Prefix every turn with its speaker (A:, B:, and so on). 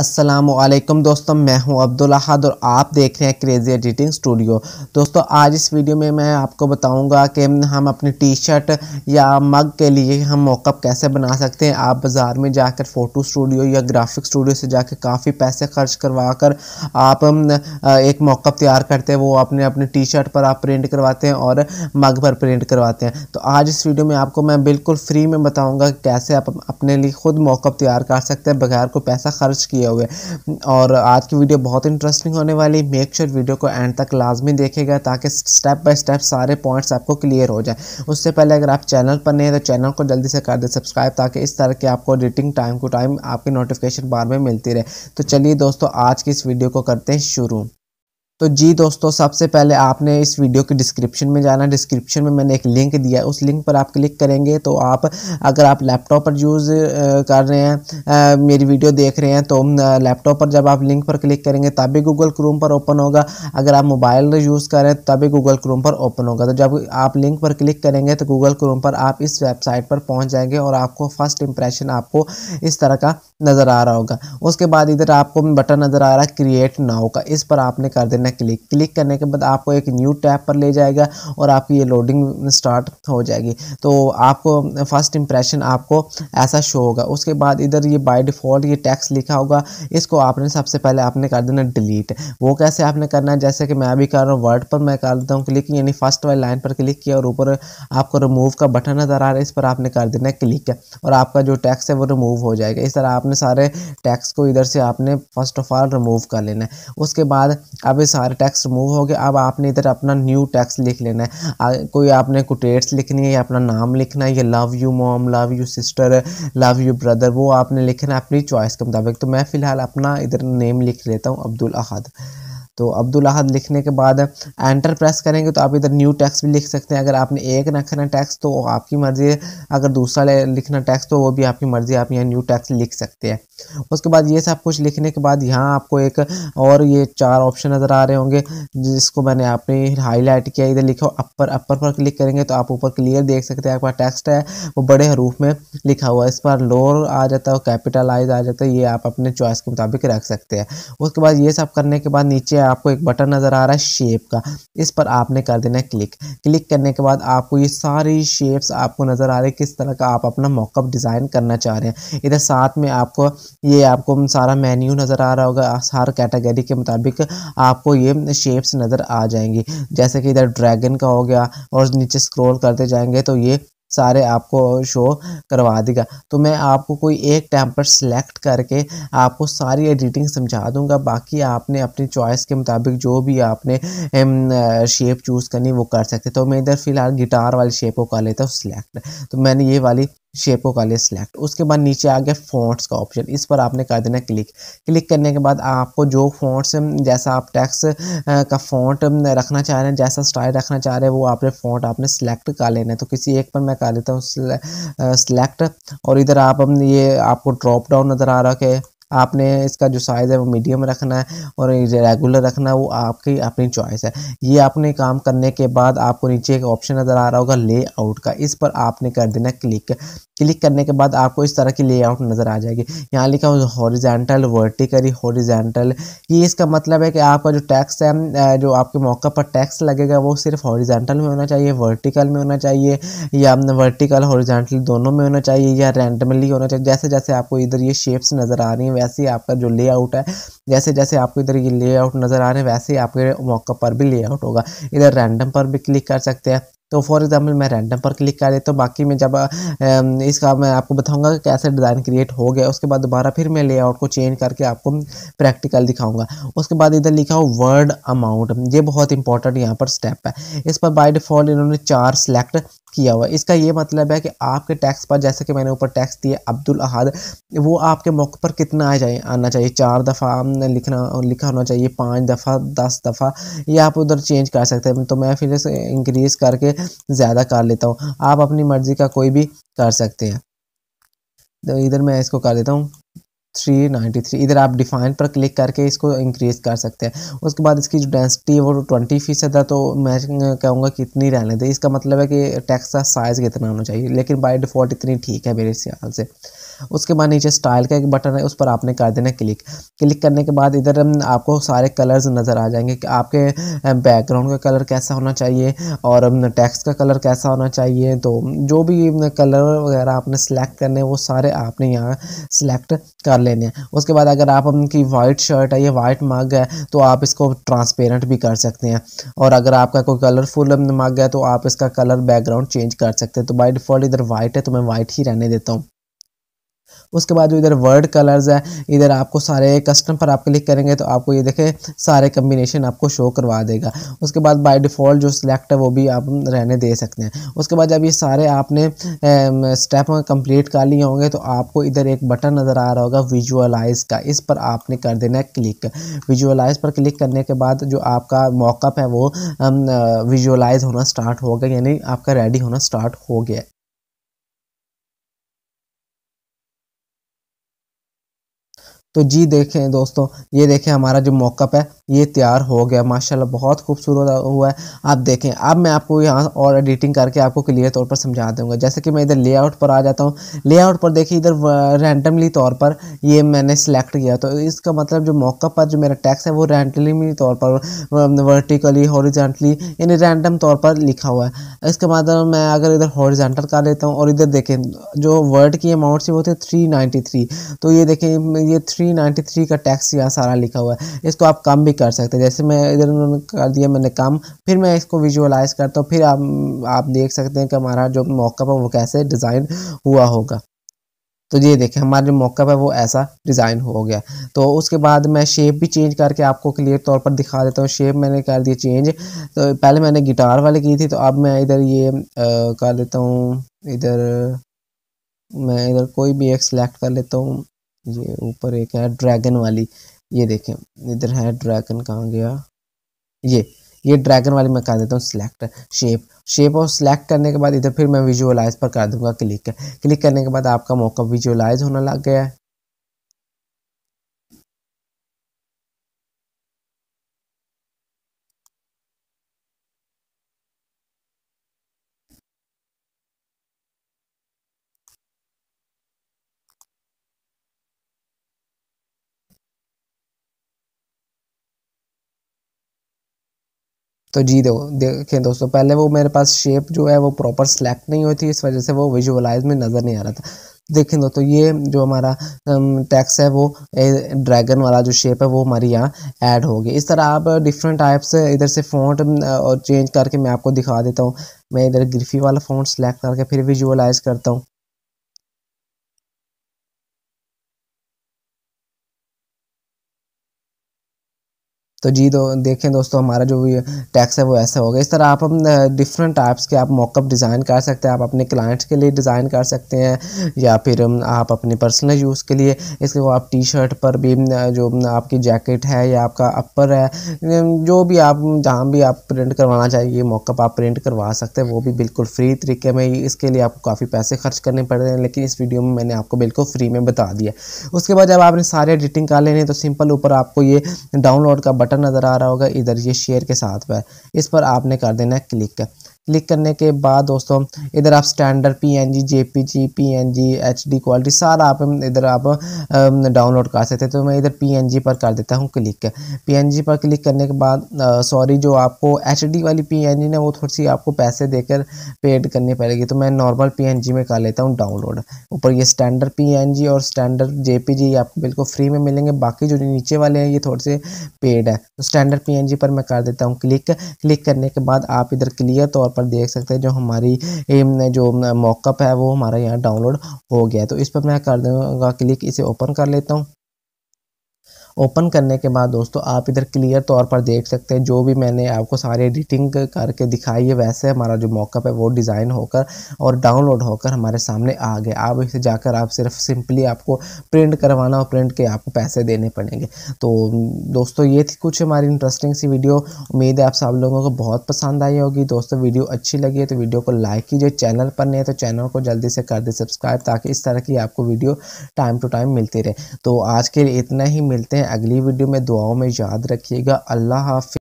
A: असलम दोस्तों मैं हूं अब्दुल्हाद और आप देख रहे हैं क्रेज़ी एडिटिंग स्टूडियो दोस्तों आज इस वीडियो में मैं आपको बताऊंगा कि हम अपनी टी शर्ट या मग के लिए हम मौकअप कैसे बना सकते हैं आप बाज़ार में जाकर फ़ोटो स्टूडियो या ग्राफिक स्टूडियो से जाकर काफ़ी पैसे खर्च करवा कर आप एक मौकअप तैयार करते हैं वो अपने अपने टी शर्ट पर आप प्रिंट करवाते हैं और मग पर प्रिंट करवाते हैं तो आज इस वीडियो में आपको मैं बिल्कुल फ्री में बताऊँगा कैसे आप अपने लिए ख़ुद मौकअप तैयार कर सकते हैं बगैर को पैसा खर्च किए किए हुए और आज की वीडियो बहुत इंटरेस्टिंग होने वाली मेक श्योर वीडियो को एंड तक लाजमी देखेगा ताकि स्टेप बाय स्टेप सारे पॉइंट्स आपको क्लियर हो जाए उससे पहले अगर आप चैनल पर नहीं है तो चैनल को जल्दी से कर दे सब्सक्राइब ताकि इस तरह की आपको एडिटिंग टाइम टू टाइम आपकी नोटिफिकेशन बार में मिलती रहे तो चलिए दोस्तों आज की इस वीडियो को करते हैं शुरू तो जी दोस्तों सबसे पहले आपने इस वीडियो के डिस्क्रिप्शन में जाना डिस्क्रिप्शन में मैंने एक लिंक दिया है उस लिंक पर आप क्लिक करेंगे तो आप अगर आप लैपटॉप पर यूज़ कर रहे हैं मेरी वीडियो देख रहे हैं तो लैपटॉप पर जब आप लिंक पर क्लिक करेंगे तभी गूगल क्रोम पर ओपन होगा अगर आप मोबाइल यूज़ कर रहे हैं तभी गूगल क्रोम पर ओपन होगा तो जब आप लिंक पर क्लिक करेंगे तो गूगल क्रोम पर आप इस वेबसाइट पर पहुँच जाएंगे और आपको फर्स्ट इंप्रेशन आपको इस तरह का नज़र आ रहा होगा उसके बाद इधर आपको बटन नज़र आ रहा है क्रिएट नाउ का इस पर आपने कर देना करना है क्लिक क्लिक करने के बाद आपको एक न्यू टैब पर ले जाएगा और आपकी ये लोडिंग स्टार्ट हो जाएगी तो आपको फर्स्ट इंप्रेशन आपको ऐसा शो होगा उसके बाद इधर ये बाय डिफ़ॉल्ट ये टैक्स लिखा होगा इसको आपने सबसे पहले आपने कर देना डिलीट वो कैसे आपने करना है जैसे कि मैं अभी कर रहा हूँ वर्ड पर मैं कर देता हूँ क्लिक यानी फर्स्ट वाली लाइन पर क्लिक किया और ऊपर आपको रिमूव का बटन नज़र आ रहा है इस पर आपने कर देना क्लिक और आपका जो टैक्स है वो रिमूव हो जाएगा इस तरह आपने सारे टैक्स को इधर से आपने फर्स्ट ऑफ ऑल रिमूव कर लेना है उसके बाद अब इस सारे टैक्स रिमूव हो गए अब आपने इधर अपना न्यू टैक्स लिख लेना है कोई आपने टेट्स लिखनी है या अपना नाम लिखना है या love you mom love you sister love you brother वो आपने लिखना है अपनी चॉइस के मुताबिक तो मैं फ़िलहाल अपना इधर नेम लिख लेता हूँ अब्दुल अहद तो अब्दुल अहद लिखने के बाद एंटर प्रेस करेंगे तो आप इधर न्यू टैक्स भी लिख सकते हैं अगर आपने एक रखना टैक्स तो आपकी मर्ज़ी है अगर दूसरा लिखना टैक्स तो वो भी आपकी मर्ज़ी आप यहाँ न्यू टैक्स लिख सकते हैं उसके बाद ये सब कुछ लिखने के बाद यहाँ आपको एक और ये चार ऑप्शन नज़र आ रहे होंगे जिसको मैंने आपने हाईलाइट किया इधर लिखा अपर अपर पर क्लिक करेंगे तो आप ऊपर क्लियर देख सकते हैं आपका टेक्स्ट है वो बड़े हरूफ में लिखा हुआ है इस पर लोअर आ जाता है कैपिटलाइज आ जाता है ये आप अपने चॉइस के मुताबिक रख सकते हैं उसके बाद ये सब करने के बाद नीचे आपको एक बटन नज़र आ रहा है शेप का इस पर आपने कर देना है क्लिक क्लिक करने के बाद आपको ये सारी शेप्स आपको नज़र आ रही है किस तरह का आप अपना मॉकअप डिज़ाइन करना चाह रहे हैं इधर साथ में आपको ये आपको सारा मेन्यू नज़र आ रहा होगा हर कैटेगरी के मुताबिक आपको ये शेप्स नज़र आ जाएंगी जैसे कि इधर ड्रैगन का हो गया और नीचे स्क्रोल करते जाएंगे तो ये सारे आपको शो करवा देगा तो मैं आपको कोई एक पर सेलेक्ट करके आपको सारी एडिटिंग समझा दूंगा बाकी आपने अपनी चॉइस के मुताबिक जो भी आपने शेप चूज़ करनी वो कर सकते तो मैं इधर फ़िलहाल गिटार वाली शेप को कर लेता हूँ सिलेक्ट तो मैंने ये वाली शेपों का लिए सिलेक्ट उसके बाद नीचे आ गया फ़ॉन्ट्स का ऑप्शन इस पर आपने कर देना क्लिक क्लिक करने के बाद आपको जो फ़ॉन्ट्स जैसा आप टैक्स का फ़ॉन्ट रखना चाह रहे हैं जैसा स्टाइल रखना चाह रहे हैं वो आपने फ़ॉन्ट आपने सेलेक्ट कर लेना है तो किसी एक पर मैं कर लेता हूँ सिलेक्ट और इधर आप ये आपको ड्रॉप डाउन नज़र आ रहा है आपने इसका जो साइज़ है वो मीडियम रखना है और रेगुलर रखना है वो आपकी अपनी चॉइस है ये आपने काम करने के बाद आपको नीचे एक ऑप्शन नज़र आ रहा होगा लेआउट का इस पर आपने कर देना क्लिक क्लिक करने के बाद आपको इस तरह की लेआउट नज़र आ जाएगी यहाँ लिखा हुआ हॉरिजेंटल वर्टिकली हॉरिजेंटल ये इसका मतलब है कि आपका जो टैक्स है जो आपके मौका पर टैक्स लगेगा वो सिर्फ हॉरिजेंटल में होना चाहिए वर्टिकल में होना चाहिए या वर्टिकल हॉरिजेंटल दोनों में होना चाहिए या रैंडमली होना चाहिए जैसे जैसे आपको इधर ये शेप्स नज़र आ रही हैं वैसे ही आपका जो लेआउट है जैसे जैसे आपको इधर ये लेआउट नज़र आ रहे हैं वैसे ही आपके मौका पर भी लेआउट होगा इधर रैंडम पर भी क्लिक कर सकते हैं तो फॉर एग्जाम्पल मैं रैंडम पर क्लिक कर देता हूँ बाकी मैं जब इसका मैं आपको बताऊँगा कि कैसे डिज़ाइन क्रिएट हो गया उसके बाद दोबारा फिर मैं लेआउट को चेंज करके आपको प्रैक्टिकल दिखाऊँगा उसके बाद इधर लिखा हो वर्ड अमाउंट ये बहुत इंपॉर्टेंट यहाँ पर स्टेप है इस पर बाई डिफ़ॉल्ट इन्होंने चार सेलेक्ट किया हुआ है इसका ये मतलब है कि आपके टैक्स पर जैसे कि मैंने ऊपर टैक्स दिए अब्दुल अहद वो आपके मौके पर कितना आ जाए आना चाहिए चार दफ़ा लिखना लिखा होना चाहिए पाँच दफ़ा दस दफ़ा ये आप उधर चेंज कर सकते हैं तो मैं फिर इसे इंक्रीज़ करके ज़्यादा कर लेता हूँ आप अपनी मर्ज़ी का कोई भी कर सकते हैं तो इधर मैं इसको कर देता हूँ थ्री नाइन्टी थ्री इधर आप डिफाइन पर क्लिक करके इसको इंक्रीज़ कर सकते हैं उसके बाद इसकी जो डेंसिटी है वो ट्वेंटी फीसद है तो मैं कहूँगा कि इतनी रहने दें इसका मतलब है कि टैक्स का साइज़ कितना होना चाहिए लेकिन बाई डिफ़ॉल्ट इतनी ठीक है मेरे ख्याल से उसके बाद नीचे स्टाइल का एक बटन है उस पर आपने कर देना क्लिक क्लिक करने के बाद इधर आपको सारे कलर्स नज़र आ जाएंगे कि आपके बैकग्राउंड का कलर कैसा होना चाहिए और टैक्स का कलर कैसा होना चाहिए तो जो भी कलर वगैरह आपने सेलेक्ट करने वो सारे आपने यहाँ सेलेक्ट कर लेने हैं उसके बाद अगर आप उनकी वाइट शर्ट है या वाइट मग है तो आप इसको ट्रांसपेरेंट भी कर सकते हैं और अगर आपका कोई कलरफुल मग है तो आप इसका कलर बैकग्राउंड चेंज कर सकते हैं तो बाई डिफ़ॉल्ट इधर वाइट है तो मैं वाइट ही रहने देता हूँ उसके बाद जो इधर वर्ड कलर्स है इधर आपको सारे कस्टम पर आप क्लिक करेंगे तो आपको ये देखें सारे कम्बिनेशन आपको शो करवा देगा उसके बाद बाय डिफ़ॉल्ट जो सिलेक्ट है वो भी आप रहने दे सकते हैं उसके बाद जब ये सारे आपने स्टेप कंप्लीट कर लिए होंगे तो आपको इधर एक बटन नज़र आ रहा होगा विजुअलाइज का इस पर आपने कर देना है क्लिक विजुअलाइज पर क्लिक करने के बाद जो आपका मॉकअप है वो विजुअलाइज होना स्टार्ट हो गया यानी आपका रेडी होना स्टार्ट हो गया तो जी देखें दोस्तों ये देखें हमारा जो मॉकअप है ये तैयार हो गया माशाल्लाह बहुत खूबसूरत हुआ है आप देखें अब मैं आपको यहाँ और एडिटिंग करके आपको क्लियर तौर पर समझा दूंगा जैसे कि मैं इधर लेआउट पर आ जाता हूँ लेआउट पर देखिए इधर रैंडमली तौर पर ये मैंने सेलेक्ट किया तो इसका मतलब जो मॉकअप पर जो मेरा टैक्स है वो रैंडमली तौर पर वर्टिकली हॉरिजेंटली यानी रैंडम तौर पर लिखा हुआ है इसके मतलब मैं अगर इधर हॉरिजेंटल कर लेता हूँ और इधर देखें जो वर्ड की अमाउंट से वो थे थ्री तो ये देखें ये थ्री थ्री नाइन्टी थ्री का टैक्स यहाँ सारा लिखा हुआ है इसको आप कम भी कर सकते हैं जैसे मैं इधर उन्होंने कर दिया मैंने कम फिर मैं इसको विजुअलाइज करता हूँ फिर आप आप देख सकते हैं कि हमारा जो मौका है वो कैसे डिज़ाइन हुआ होगा तो ये देखें हमारा जो मौका है वो ऐसा डिज़ाइन हो गया तो उसके बाद मैं शेप भी चेंज करके आपको क्लियर तौर पर दिखा देता हूँ शेप मैंने कर दिया चेंज तो पहले मैंने गिटार वाली की थी तो अब मैं इधर ये कर देता हूँ इधर मैं इधर कोई भी एक सेलेक्ट कर लेता हूँ ये ऊपर एक है ड्रैगन वाली ये देखें इधर है ड्रैगन कहाँ गया ये ये ड्रैगन वाली मैं कर देता हूँ सिलेक्ट शेप शेप और सिलेक्ट करने के बाद इधर फिर मैं विजुअलाइज पर कर दूंगा क्लिक क्लिक करने के बाद आपका मौका विजुअलाइज होना लग गया है तो जी दो देखें दोस्तों पहले वो मेरे पास शेप जो है वो प्रॉपर सेलेक्ट नहीं हुई थी इस वजह से वो विजुअलाइज में नज़र नहीं आ रहा था देखें दोस्तों ये जो हमारा टैक्स um, है वो ड्रैगन वाला जो शेप है वो हमारी यहाँ ऐड होगी इस तरह आप डिफरेंट टाइप्स इधर से फ़ॉन्ट um, और चेंज करके मैं आपको दिखा देता हूँ मैं इधर ग्रिफी वाला फ़ॉन्ट सेलेक्ट करके फिर विजुअलाइज करता हूँ तो जी दो देखें दोस्तों हमारा जो भी टैक्स है वो ऐसा होगा इस तरह आप हम डिफरेंट टाइप्स के आप मॉकअप डिज़ाइन कर सकते हैं आप अपने क्लाइंट्स के लिए डिज़ाइन कर सकते हैं या फिर आप अपने पर्सनल यूज़ के लिए वो आप टी शर्ट पर भी जो आपकी जैकेट है या आपका अपर है जो भी आप जहाँ भी आप प्रिंट करवाना चाहिए मॉकअप आप प्रिंट करवा सकते हैं वो भी बिल्कुल फ्री तरीके में इसके लिए आपको काफ़ी पैसे खर्च करने पड़ रहे हैं लेकिन इस वीडियो में मैंने आपको बिल्कुल फ्री में बता दिया उसके बाद जब आपने सारे एडिटिंग कर लेने तो सिंपल ऊपर आपको ये डाउनलोड का बटन बटन नज़र आ रहा होगा इधर ये शेयर के साथ पर इस पर आपने कर देना है क्लिक क्लिक करने के बाद दोस्तों इधर आप standard P N G J P G P N G H D quality सारा आप इधर आप डाउनलोड कर सकते हैं तो मैं इधर पी एन जी पर कर देता हूँ क्लिक पी एन जी पर क्लिक करने के बाद सॉरी जो आपको एच डी वाली पी एन जी ना वो थोड़ी सी आपको पैसे देकर पेड करनी पड़ेगी तो मैं नॉर्मल पी एन जी में कर लेता हूँ डाउनलोड ऊपर ये स्टैंडर्ड पी एन जी और स्टैंडर्ड जे पी जी आपको बिल्कुल फ्री में मिलेंगे बाकी जो नीचे वाले हैं ये थोड़े से पेड है तो स्टैंडर्ड पी एन जी पर मैं कर देता हूँ क्लिक क्लिक करने के बाद आप इधर क्लियर तौर पर देख सकते हैं जो हमारी जो मॉकअप है वो हमारा यहाँ डाउनलोड हो गया तो इस पर मैं कर दूँगा क्लिक इसे ओपन कर लेता हूँ ओपन करने के बाद दोस्तों आप इधर क्लियर तौर पर देख सकते हैं जो भी मैंने आपको सारी एडिटिंग करके दिखाई है वैसे हमारा जो मॉकअप है वो डिज़ाइन होकर और डाउनलोड होकर हमारे सामने आ गया आप इसे जाकर आप सिर्फ सिंपली आपको प्रिंट करवाना और प्रिंट के आपको पैसे देने पड़ेंगे तो दोस्तों ये थी कुछ हमारी इंटरेस्टिंग सी वीडियो उम्मीद है आप सब लोगों को बहुत पसंद आई होगी दोस्तों वीडियो अच्छी लगी है तो वीडियो को लाइक कीजिए चैनल पर नहीं है तो चैनल को जल्दी से कर दे सब्सक्राइब ताकि इस तरह की आपको वीडियो टाइम टू टाइम मिलती रहे तो आज के लिए इतना ही मिलते हैं अगली वीडियो में दुआओं में याद रखिएगा अल्लाह हाफि